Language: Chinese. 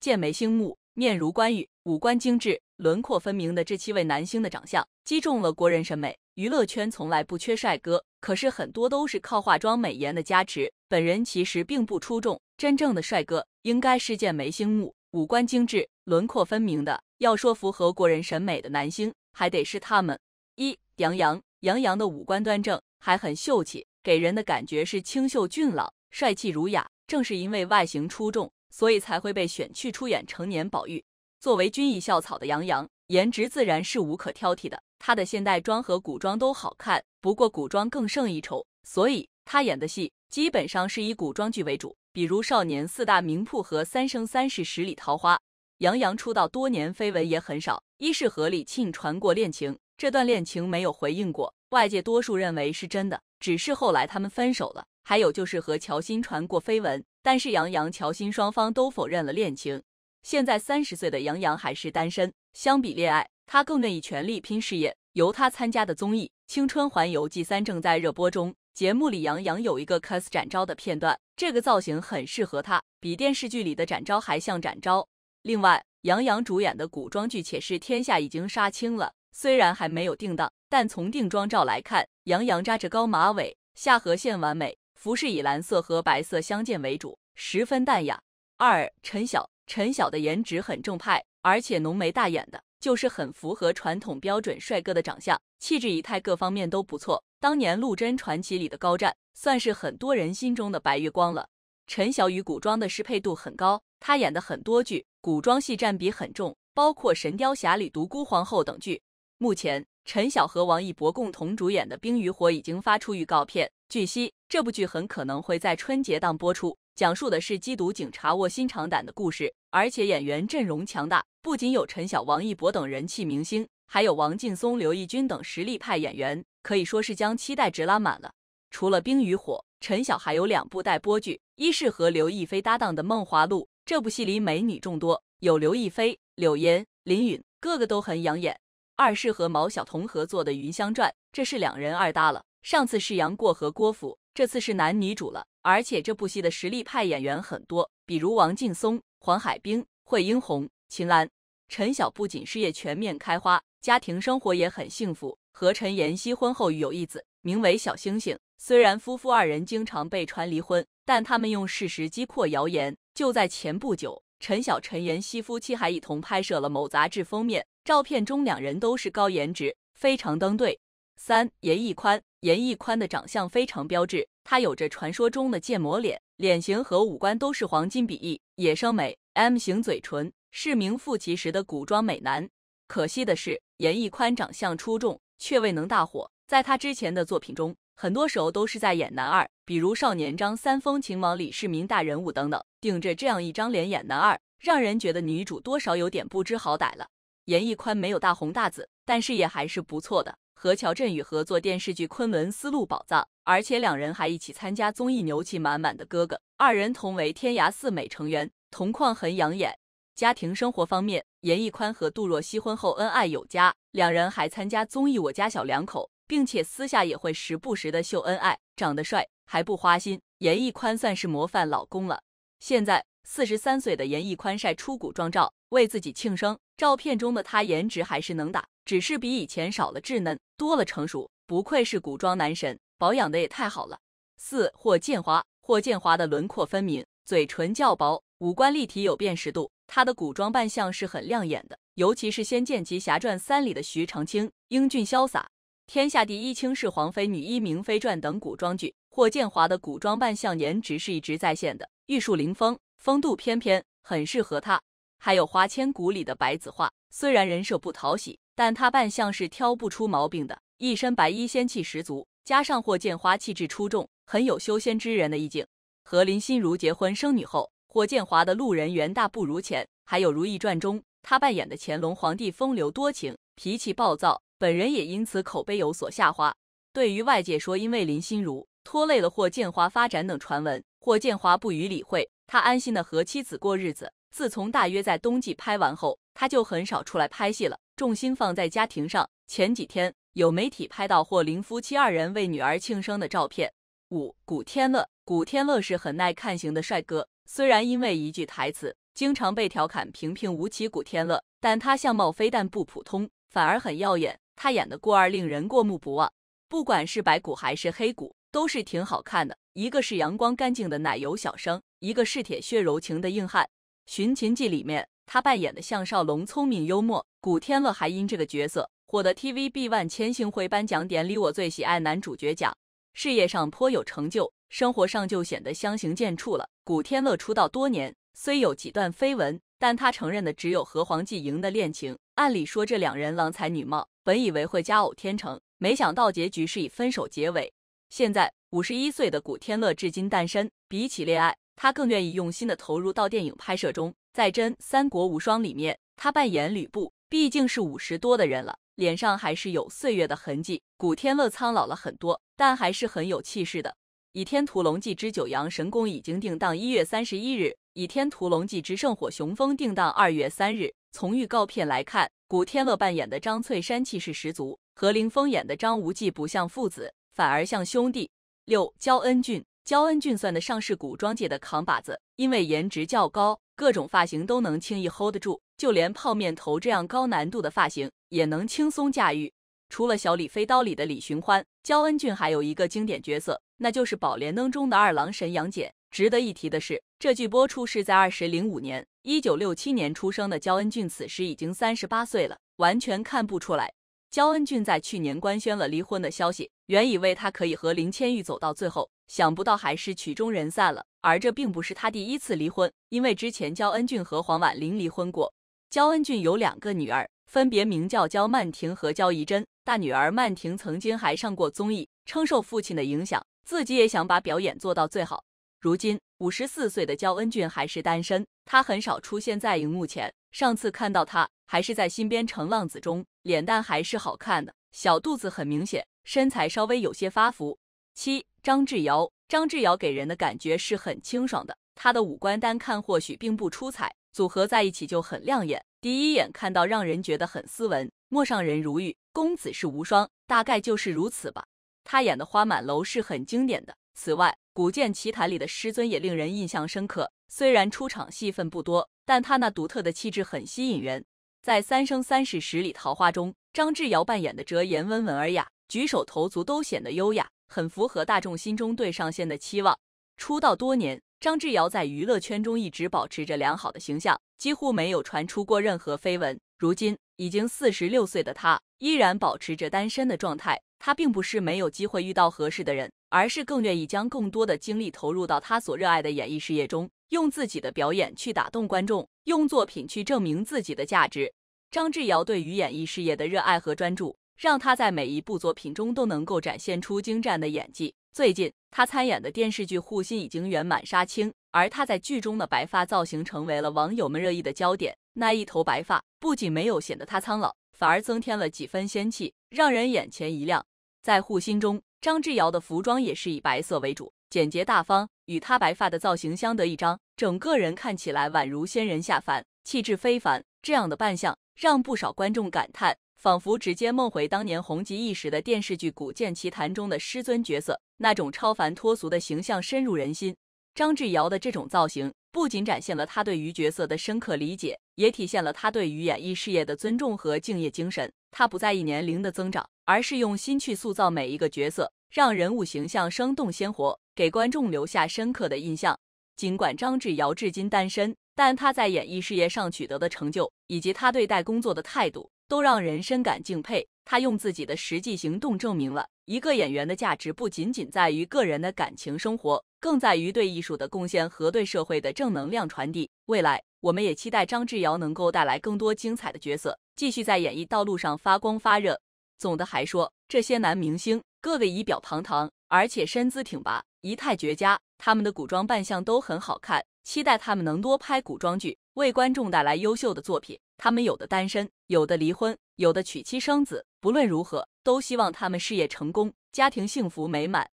剑眉星目、面如关羽、五官精致、轮廓分明的这七位男星的长相，击中了国人审美。娱乐圈从来不缺帅哥，可是很多都是靠化妆美颜的加持，本人其实并不出众。真正的帅哥应该是剑眉星目、五官精致、轮廓分明的。要说符合国人审美的男星，还得是他们。一杨洋，杨洋的五官端正，还很秀气，给人的感觉是清秀俊朗、帅气儒雅。正是因为外形出众。所以才会被选去出演成年宝玉。作为军艺校草的杨洋，颜值自然是无可挑剔的。他的现代装和古装都好看，不过古装更胜一筹。所以他演的戏基本上是以古装剧为主，比如《少年四大名铺》和《三生三世十里桃花》。杨洋出道多年，绯闻也很少。一是和李沁传过恋情，这段恋情没有回应过，外界多数认为是真的。只是后来他们分手了，还有就是和乔欣传过绯闻，但是杨洋、乔欣双方都否认了恋情。现在三十岁的杨洋还是单身，相比恋爱，他更愿意全力拼事业。由他参加的综艺《青春环游记三》正在热播中，节目里杨洋有一个 cos 展昭的片段，这个造型很适合他，比电视剧里的展昭还像展昭。另外，杨洋主演的古装剧《且试天下》已经杀青了，虽然还没有定档。但从定妆照来看，杨洋扎着高马尾，下颌线完美，服饰以蓝色和白色相间为主，十分淡雅。二陈晓，陈晓的颜值很正派，而且浓眉大眼的，就是很符合传统标准帅哥的长相，气质仪态各方面都不错。当年《陆贞传奇》里的高湛，算是很多人心中的白月光了。陈晓与古装的适配度很高，他演的很多剧古装戏占比很重，包括《神雕侠侣》《独孤皇后》等剧。目前。陈晓和王一博共同主演的《冰与火》已经发出预告片。据悉，这部剧很可能会在春节档播出，讲述的是缉毒警察卧薪尝胆的故事。而且演员阵容强大，不仅有陈晓、王一博等人气明星，还有王劲松、刘奕君等实力派演员，可以说是将期待值拉满了。除了《冰与火》，陈晓还有两部待播剧，一是和刘亦菲搭档的《梦华录》，这部戏里美女众多，有刘亦菲、柳岩、林允，个个都很养眼。二是和毛晓彤合作的《云香传》，这是两人二搭了。上次是杨过和郭芙，这次是男女主了。而且这部戏的实力派演员很多，比如王劲松、黄海冰、惠英红、秦岚、陈晓不仅事业全面开花，家庭生活也很幸福，和陈妍希婚后育有一子，名为小星星。虽然夫妇二人经常被传离婚，但他们用事实击破谣言。就在前不久，陈晓、陈妍希夫妻还一同拍摄了某杂志封面。照片中两人都是高颜值，非常登对。三严屹宽，严屹宽的长相非常标致，他有着传说中的建模脸，脸型和五官都是黄金比例，野生美 M 型嘴唇，是名副其实的古装美男。可惜的是，严屹宽长相出众，却未能大火。在他之前的作品中，很多时候都是在演男二，比如《少年张三丰》《秦王李世民》《大人物》等等，顶着这样一张脸演男二，让人觉得女主多少有点不知好歹了。严屹宽没有大红大紫，但事业还是不错的。和乔振宇合作电视剧《昆仑丝路宝藏》，而且两人还一起参加综艺《牛气满满的哥哥》。二人同为天涯四美成员，同框很养眼。家庭生活方面，严屹宽和杜若溪婚后恩爱有加，两人还参加综艺《我家小两口》，并且私下也会时不时的秀恩爱。长得帅还不花心，严屹宽算是模范老公了。现在四十三岁的严屹宽晒出古装照。为自己庆生，照片中的他颜值还是能打，只是比以前少了稚嫩，多了成熟。不愧是古装男神，保养的也太好了。四霍建华，霍建华的轮廓分明，嘴唇较薄，五官立体有辨识度。他的古装扮相是很亮眼的，尤其是《仙剑奇侠传三》里的徐长卿，英俊潇洒。《天下第一》《清是皇妃》《女医明妃传》等古装剧，霍建华的古装扮相颜值是一直在线的，玉树临风，风度翩翩，很适合他。还有《花千骨》里的白子画，虽然人设不讨喜，但他扮相是挑不出毛病的，一身白衣仙气十足，加上霍建华气质出众，很有修仙之人的意境。和林心如结婚生女后，霍建华的路人缘大不如前。还有《如懿传》中，他扮演的乾隆皇帝风流多情，脾气暴躁，本人也因此口碑有所下滑。对于外界说因为林心如拖累了霍建华发展等传闻，霍建华不予理会，他安心的和妻子过日子。自从大约在冬季拍完后，他就很少出来拍戏了，重心放在家庭上。前几天有媒体拍到霍玲夫妻二人为女儿庆生的照片。五、古天乐。古天乐是很耐看型的帅哥，虽然因为一句台词经常被调侃平平无奇古天乐，但他相貌非但不普通，反而很耀眼。他演的过儿令人过目不忘，不管是白骨还是黑骨，都是挺好看的。一个是阳光干净的奶油小生，一个是铁血柔情的硬汉。《寻秦记》里面，他扮演的项少龙聪明幽默。古天乐还因这个角色获得 TVB 万千星辉颁奖典礼“我最喜爱男主角奖”，事业上颇有成就，生活上就显得相形见绌了。古天乐出道多年，虽有几段绯闻，但他承认的只有和黄纪莹的恋情。按理说，这两人郎才女貌，本以为会佳偶天成，没想到结局是以分手结尾。现在五十一岁的古天乐至今单身，比起恋爱。他更愿意用心的投入到电影拍摄中，在《真三国无双》里面，他扮演吕布，毕竟是五十多的人了，脸上还是有岁月的痕迹。古天乐苍老了很多，但还是很有气势的。《倚天屠龙记之九阳神功》已经定档一月三十一日，《倚天屠龙记之圣火雄风》定档二月三日。从预告片来看，古天乐扮演的张翠山气势十足，何凌风演的张无忌不像父子，反而像兄弟。六，焦恩俊。焦恩俊算得上是古装界的扛把子，因为颜值较高，各种发型都能轻易 hold 得住，就连泡面头这样高难度的发型也能轻松驾驭。除了《小李飞刀》里的李寻欢，焦恩俊还有一个经典角色，那就是《宝莲灯》中的二郎神杨戬。值得一提的是，这剧播出是在2005年，1967年出生的焦恩俊此时已经三十八岁了，完全看不出来。焦恩俊在去年官宣了离婚的消息，原以为他可以和林千玉走到最后，想不到还是曲终人散了。而这并不是他第一次离婚，因为之前焦恩俊和黄婉玲离婚过。焦恩俊有两个女儿，分别名叫焦曼婷和焦怡珍。大女儿曼婷曾经还上过综艺，称受父亲的影响，自己也想把表演做到最好。如今五十四岁的焦恩俊还是单身，他很少出现在荧幕前。上次看到他还是在新编《成浪子》中，脸蛋还是好看的，小肚子很明显，身材稍微有些发福。七张智尧，张智尧给人的感觉是很清爽的，他的五官单看或许并不出彩，组合在一起就很亮眼。第一眼看到让人觉得很斯文，陌上人如玉，公子是无双，大概就是如此吧。他演的《花满楼》是很经典的，此外，《古剑奇谭》里的师尊也令人印象深刻。虽然出场戏份不多，但他那独特的气质很吸引人。在《三生三世十里桃花》中，张智尧扮演的折颜温文尔雅，举手投足都显得优雅，很符合大众心中对上仙的期望。出道多年，张智尧在娱乐圈中一直保持着良好的形象，几乎没有传出过任何绯闻。如今已经四十六岁的他，依然保持着单身的状态。他并不是没有机会遇到合适的人，而是更愿意将更多的精力投入到他所热爱的演艺事业中。用自己的表演去打动观众，用作品去证明自己的价值。张智尧对于演艺事业的热爱和专注，让他在每一部作品中都能够展现出精湛的演技。最近，他参演的电视剧《护心》已经圆满杀青，而他在剧中的白发造型成为了网友们热议的焦点。那一头白发不仅没有显得他苍老，反而增添了几分仙气，让人眼前一亮。在《护心》中，张智尧的服装也是以白色为主，简洁大方。与他白发的造型相得益彰，整个人看起来宛如仙人下凡，气质非凡。这样的扮相让不少观众感叹，仿佛直接梦回当年红极一时的电视剧《古剑奇谭》中的师尊角色，那种超凡脱俗的形象深入人心。张智尧的这种造型。不仅展现了他对于角色的深刻理解，也体现了他对于演艺事业的尊重和敬业精神。他不在意年龄的增长，而是用心去塑造每一个角色，让人物形象生动鲜活，给观众留下深刻的印象。尽管张智尧至今单身，但他在演艺事业上取得的成就，以及他对待工作的态度，都让人深感敬佩。他用自己的实际行动证明了，一个演员的价值不仅仅在于个人的感情生活。更在于对艺术的贡献和对社会的正能量传递。未来，我们也期待张智尧能够带来更多精彩的角色，继续在演艺道路上发光发热。总的还说，这些男明星个个仪表堂堂，而且身姿挺拔，仪态绝佳，他们的古装扮相都很好看。期待他们能多拍古装剧，为观众带来优秀的作品。他们有的单身，有的离婚，有的娶妻生子，不论如何，都希望他们事业成功，家庭幸福美满。